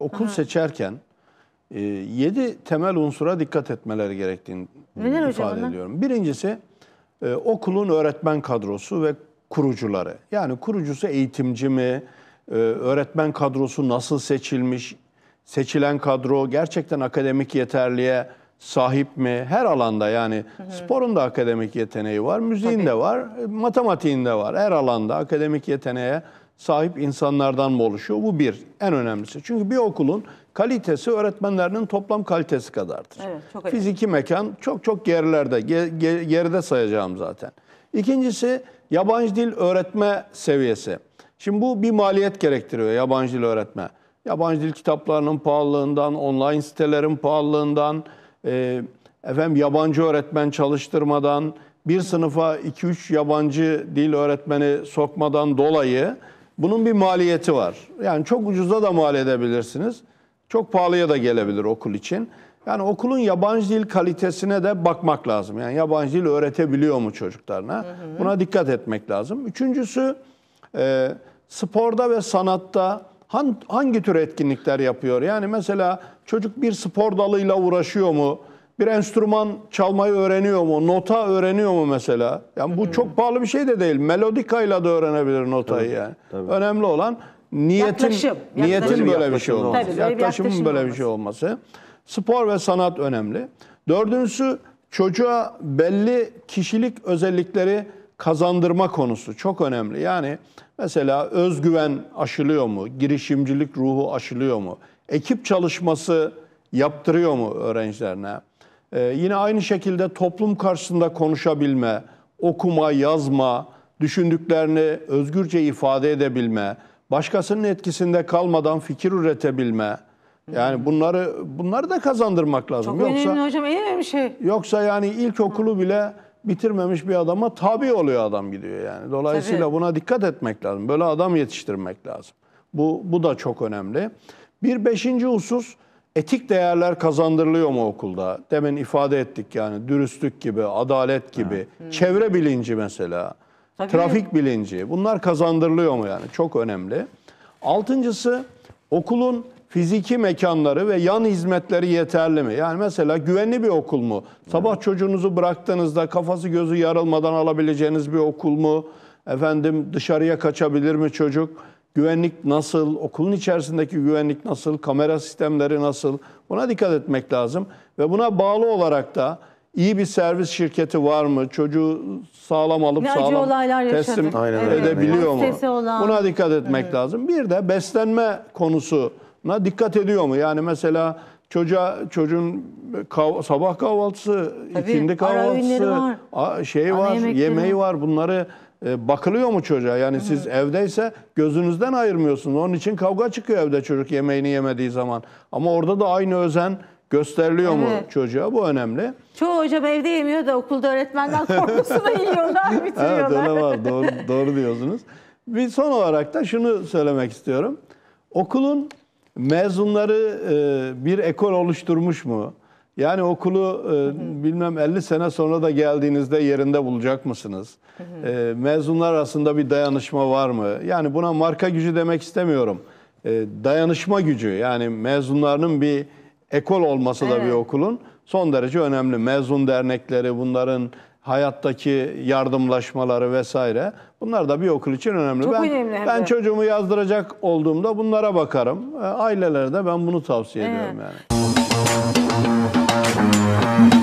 okul Aha. seçerken e, 7 temel unsura dikkat etmeleri gerektiğini Neler ifade hocam, ediyorum. Ne? Birincisi e, okulun öğretmen kadrosu ve kurucuları. Yani kurucusu eğitimci mi, e, öğretmen kadrosu nasıl seçilmiş, seçilen kadro gerçekten akademik yeterliğe sahip mi? Her alanda yani hı hı. sporun da akademik yeteneği var, müziğin Tabii. de var, e, matematiğin de var. Her alanda akademik yeteneğe sahip insanlardan mı oluşuyor? Bu bir, en önemlisi. Çünkü bir okulun kalitesi öğretmenlerinin toplam kalitesi kadardır. Evet, çok Fiziki mekan çok çok gerilerde, ge, ge, geride sayacağım zaten. İkincisi yabancı dil öğretme seviyesi. Şimdi bu bir maliyet gerektiriyor yabancı dil öğretme. Yabancı dil kitaplarının pahalılığından, online sitelerin pahalılığından, e, efendim yabancı öğretmen çalıştırmadan, bir sınıfa 2-3 yabancı dil öğretmeni sokmadan dolayı bunun bir maliyeti var. Yani çok ucuza da mal edebilirsiniz. Çok pahalıya da gelebilir okul için. Yani okulun yabancı dil kalitesine de bakmak lazım. Yani yabancı dil öğretebiliyor mu çocuklarına? Hı hı. Buna dikkat etmek lazım. Üçüncüsü e, sporda ve sanatta hangi tür etkinlikler yapıyor? Yani mesela çocuk bir spor dalıyla uğraşıyor mu? bir enstrüman çalmayı öğreniyor mu? Nota öğreniyor mu mesela? Yani bu çok pahalı bir şey de değil. Melodikayla da öğrenebilir notayı tabii, yani. Tabii. Önemli olan niyetin yaklaşım, niyetin böyle bir şey olması. Tabii, böyle Yaklaşımın yaklaşım böyle bir şey olması. Spor ve sanat önemli. Dördüncüsü çocuğa belli kişilik özellikleri kazandırma konusu çok önemli. Yani mesela özgüven aşılıyor mu? Girişimcilik ruhu aşılıyor mu? Ekip çalışması yaptırıyor mu öğrencilerine? Ee, yine aynı şekilde toplum karşısında konuşabilme, okuma, yazma, düşündüklerini özgürce ifade edebilme, başkasının etkisinde kalmadan fikir üretebilme. Yani bunları bunları da kazandırmak lazım. Çok yoksa, önemli hocam, en bir şey. Yoksa yani ilkokulu bile bitirmemiş bir adama tabi oluyor adam gidiyor yani. Dolayısıyla Tabii. buna dikkat etmek lazım. Böyle adam yetiştirmek lazım. Bu, bu da çok önemli. Bir beşinci husus etik değerler kazandırılıyor mu okulda? Demin ifade ettik yani dürüstlük gibi, adalet gibi, ha. Hmm. çevre bilinci mesela, Tabii. trafik bilinci. Bunlar kazandırılıyor mu yani? Çok önemli. Altıncısı okulun fiziki mekanları ve yan hizmetleri yeterli mi? Yani mesela güvenli bir okul mu? Sabah çocuğunuzu bıraktığınızda kafası gözü yarılmadan alabileceğiniz bir okul mu? Efendim dışarıya kaçabilir mi çocuk? Güvenlik nasıl, okulun içerisindeki güvenlik nasıl, kamera sistemleri nasıl buna dikkat etmek lazım. Ve buna bağlı olarak da iyi bir servis şirketi var mı? Çocuğu sağlam alıp ne sağlam teslim Aynen, edebiliyor evet. mu? Buna dikkat etmek evet. lazım. Bir de beslenme konusuna dikkat ediyor mu? Yani mesela çocuğa çocuğun kav sabah kahvaltısı, Tabii, ikindi kahvaltısı, var. şey var, yemeği var. Bunları e, bakılıyor mu çocuğa? Yani Hı-hı. siz evdeyse gözünüzden ayırmıyorsunuz. Onun için kavga çıkıyor evde çocuk yemeğini yemediği zaman. Ama orada da aynı özen gösteriliyor evet. mu çocuğa? Bu önemli. Çoğu hocam evde yemiyor da okulda öğretmenden korkusuna yiyorlar, bitiriyorlar. Evet var. Doğru, doğru diyorsunuz. Bir son olarak da şunu söylemek istiyorum. Okulun mezunları e, bir ekol oluşturmuş mu? Yani okulu e, bilmem 50 sene sonra da geldiğinizde yerinde bulacak mısınız? E, mezunlar arasında bir dayanışma var mı? Yani buna marka gücü demek istemiyorum. E, dayanışma gücü yani mezunlarının bir ekol olması evet. da bir okulun son derece önemli. Mezun dernekleri bunların hayattaki yardımlaşmaları vesaire. Bunlar da bir okul için önemli. Çok ben, önemli. Ben çocuğumu yazdıracak olduğumda bunlara bakarım. E, ailelere de ben bunu tavsiye evet. ediyorum yani. Música